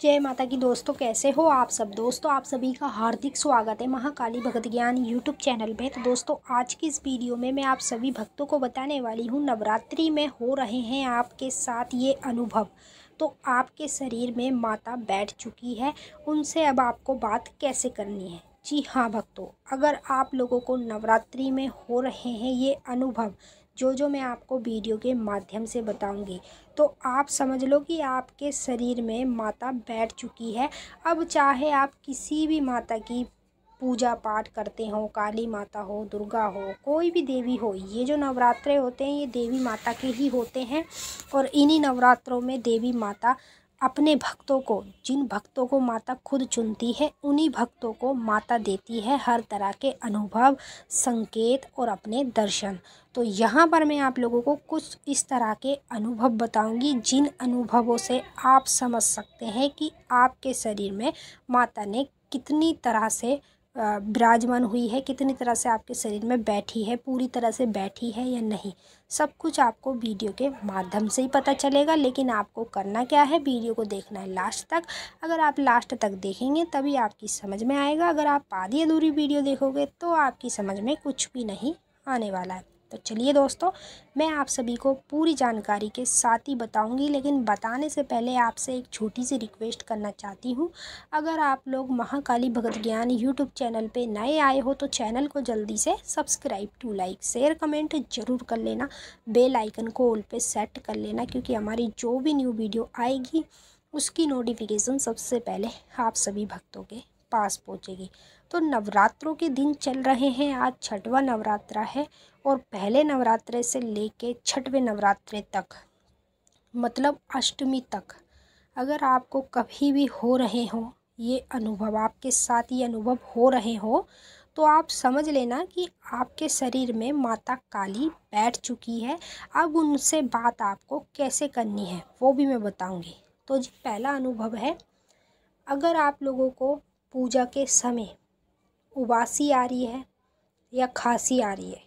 जय माता की दोस्तों कैसे हो आप सब दोस्तों आप सभी का हार्दिक स्वागत है महाकाली भगत ज्ञान यूट्यूब चैनल पे तो दोस्तों आज की इस वीडियो में मैं आप सभी भक्तों को बताने वाली हूँ नवरात्रि में हो रहे हैं आपके साथ ये अनुभव तो आपके शरीर में माता बैठ चुकी है उनसे अब आपको बात कैसे करनी है जी हाँ भक्तों अगर आप लोगों को नवरात्रि में हो रहे हैं ये अनुभव जो जो मैं आपको वीडियो के माध्यम से बताऊंगी तो आप समझ लो कि आपके शरीर में माता बैठ चुकी है अब चाहे आप किसी भी माता की पूजा पाठ करते हो काली माता हो दुर्गा हो कोई भी देवी हो ये जो नवरात्रे होते हैं ये देवी माता के ही होते हैं और इन्हीं नवरात्रों में देवी माता अपने भक्तों को जिन भक्तों को माता खुद चुनती है उन्हीं भक्तों को माता देती है हर तरह के अनुभव संकेत और अपने दर्शन तो यहाँ पर मैं आप लोगों को कुछ इस तरह के अनुभव बताऊंगी जिन अनुभवों से आप समझ सकते हैं कि आपके शरीर में माता ने कितनी तरह से विराजमान हुई है कितनी तरह से आपके शरीर में बैठी है पूरी तरह से बैठी है या नहीं सब कुछ आपको वीडियो के माध्यम से ही पता चलेगा लेकिन आपको करना क्या है वीडियो को देखना है लास्ट तक अगर आप लास्ट तक देखेंगे तभी आपकी समझ में आएगा अगर आप आधी अधूरी वीडियो देखोगे तो आपकी समझ में कुछ भी नहीं आने वाला है तो चलिए दोस्तों मैं आप सभी को पूरी जानकारी के साथ ही बताऊंगी लेकिन बताने से पहले आपसे एक छोटी सी रिक्वेस्ट करना चाहती हूं अगर आप लोग महाकाली भगत ज्ञान यूट्यूब चैनल पे नए आए हो तो चैनल को जल्दी से subscribe to like share comment जरूर कर लेना बेल आइकन को ऑल पे सेट कर लेना क्योंकि हमारी जो भी न्यू वीडियो आएगी उसकी नोटिफिकेशन सबसे पहले आप सभी भक्तों के पास पहुँचेगी तो नवरात्रों के दिन चल रहे हैं आज छठवा नवरात्रा है और पहले नवरात्रे से ले कर छठवें नवरात्रे तक मतलब अष्टमी तक अगर आपको कभी भी हो रहे हो ये अनुभव आपके साथ ये अनुभव हो रहे हो तो आप समझ लेना कि आपके शरीर में माता काली बैठ चुकी है अब उनसे बात आपको कैसे करनी है वो भी मैं बताऊंगी तो जी पहला अनुभव है अगर आप लोगों को पूजा के समय उबासी आ रही है या खांसी आ रही है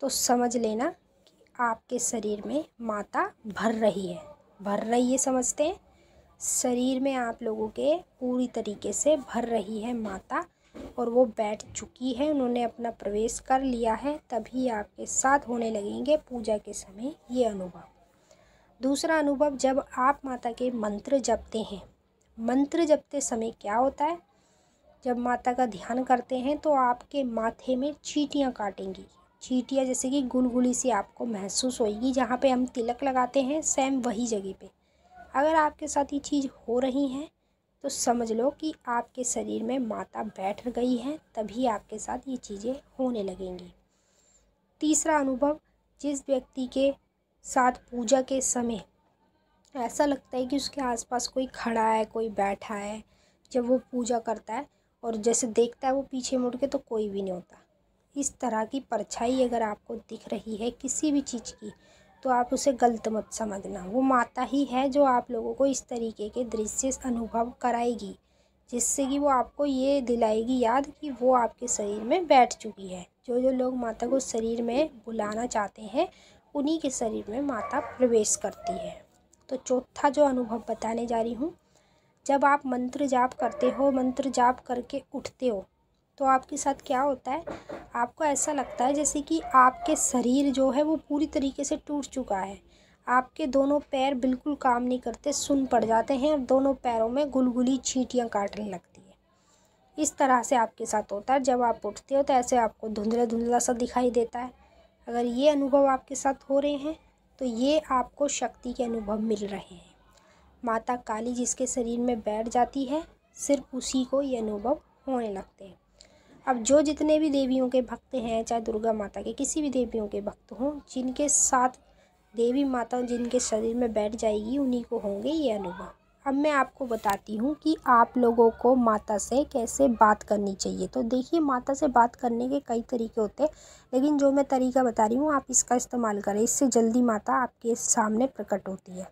तो समझ लेना कि आपके शरीर में माता भर रही है भर रही है समझते हैं शरीर में आप लोगों के पूरी तरीके से भर रही है माता और वो बैठ चुकी है उन्होंने अपना प्रवेश कर लिया है तभी आपके साथ होने लगेंगे पूजा के समय ये अनुभव दूसरा अनुभव जब आप माता के मंत्र जपते हैं मंत्र जपते समय क्या होता है जब माता का ध्यान करते हैं तो आपके माथे में चीटियाँ काटेंगी चीटियाँ जैसे कि गुलगुली सी आपको महसूस होगी जहाँ पे हम तिलक लगाते हैं सेम वही जगह पे अगर आपके साथ ये चीज़ हो रही है तो समझ लो कि आपके शरीर में माता बैठ गई है तभी आपके साथ ये चीज़ें होने लगेंगी तीसरा अनुभव जिस व्यक्ति के साथ पूजा के समय ऐसा लगता है कि उसके आसपास कोई खड़ा है कोई बैठा है जब वो पूजा करता है और जैसे देखता है वो पीछे मुड़ के तो कोई भी नहीं होता इस तरह की परछाई अगर आपको दिख रही है किसी भी चीज़ की तो आप उसे गलत मत समझना वो माता ही है जो आप लोगों को इस तरीके के दृश्य अनुभव कराएगी जिससे कि वो आपको ये दिलाएगी याद कि वो आपके शरीर में बैठ चुकी है जो जो लोग माता को शरीर में बुलाना चाहते हैं उन्हीं के शरीर में माता प्रवेश करती है तो चौथा जो अनुभव बताने जा रही हूँ जब आप मंत्र जाप करते हो मंत्र जाप करके उठते हो तो आपके साथ क्या होता है आपको ऐसा लगता है जैसे कि आपके शरीर जो है वो पूरी तरीके से टूट चुका है आपके दोनों पैर बिल्कुल काम नहीं करते सुन पड़ जाते हैं और दोनों पैरों में गुलगुली चीटियाँ काटने लगती है इस तरह से आपके साथ होता है जब आप उठते हो तो ऐसे आपको धुंधला धुंधला सा दिखाई देता है अगर ये अनुभव आपके साथ हो रहे हैं तो ये आपको शक्ति के अनुभव मिल रहे हैं माता काली जिसके शरीर में बैठ जाती है सिर्फ उसी को ये अनुभव होने लगते हैं अब जो जितने भी देवियों के भक्त हैं चाहे दुर्गा माता के किसी भी देवियों के भक्त हों जिनके साथ देवी माता जिनके शरीर में बैठ जाएगी उन्हीं को होंगे ये अनुभव अब मैं आपको बताती हूँ कि आप लोगों को माता से कैसे बात करनी चाहिए तो देखिए माता से बात करने के कई तरीके होते हैं लेकिन जो मैं तरीका बता रही हूँ आप इसका इस्तेमाल करें इससे जल्दी माता आपके सामने प्रकट होती है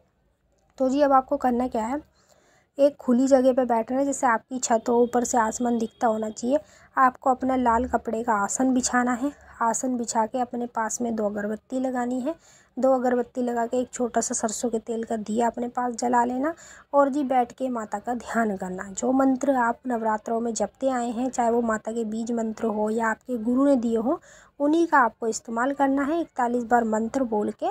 तो जी अब आपको करना क्या है एक खुली जगह पर बैठना है जैसे आपकी छत हो ऊपर से आसमान दिखता होना चाहिए आपको अपना लाल कपड़े का आसन बिछाना है आसन बिछा के अपने पास में दो अगरबत्ती लगानी है दो अगरबत्ती लगा के एक छोटा सा सरसों के तेल का दिया अपने पास जला लेना और जी बैठ के माता का ध्यान करना जो मंत्र आप नवरात्रों में जपते आए हैं चाहे वो माता के बीज मंत्र हो या आपके गुरु ने दिए हो उन्हीं का आपको इस्तेमाल करना है इकतालीस बार मंत्र बोल के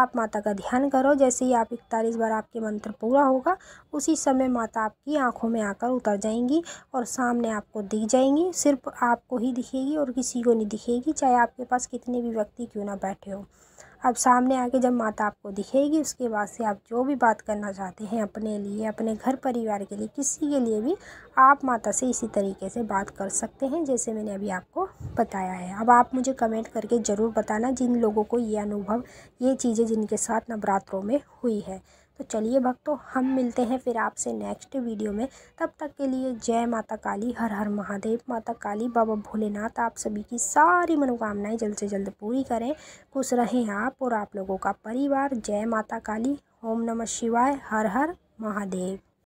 आप माता का ध्यान करो जैसे ही आप इकतालीस बार आपके मंत्र पूरा होगा उसी समय माता आपकी आंखों में आकर उतर जाएंगी और सामने आपको दिख जाएंगी सिर्फ आपको ही दिखेगी और किसी को नहीं दिखेगी चाहे आपके पास कितने भी व्यक्ति क्यों ना बैठे हो अब सामने आके जब माता आपको दिखेगी उसके बाद से आप जो भी बात करना चाहते हैं अपने लिए अपने घर परिवार के लिए किसी के लिए भी आप माता से इसी तरीके से बात कर सकते हैं जैसे मैंने अभी आपको बताया है अब आप मुझे कमेंट करके ज़रूर बताना जिन लोगों को ये अनुभव ये चीज़ें जिनके साथ नवरात्रों में हुई है तो चलिए भक्तों हम मिलते हैं फिर आपसे नेक्स्ट वीडियो में तब तक के लिए जय माता काली हर हर महादेव माता काली बाबा भोलेनाथ आप सभी की सारी मनोकामनाएं जल्द से जल्द पूरी करें खुश रहें आप और आप लोगों का परिवार जय माता काली ओम नमः शिवाय हर हर महादेव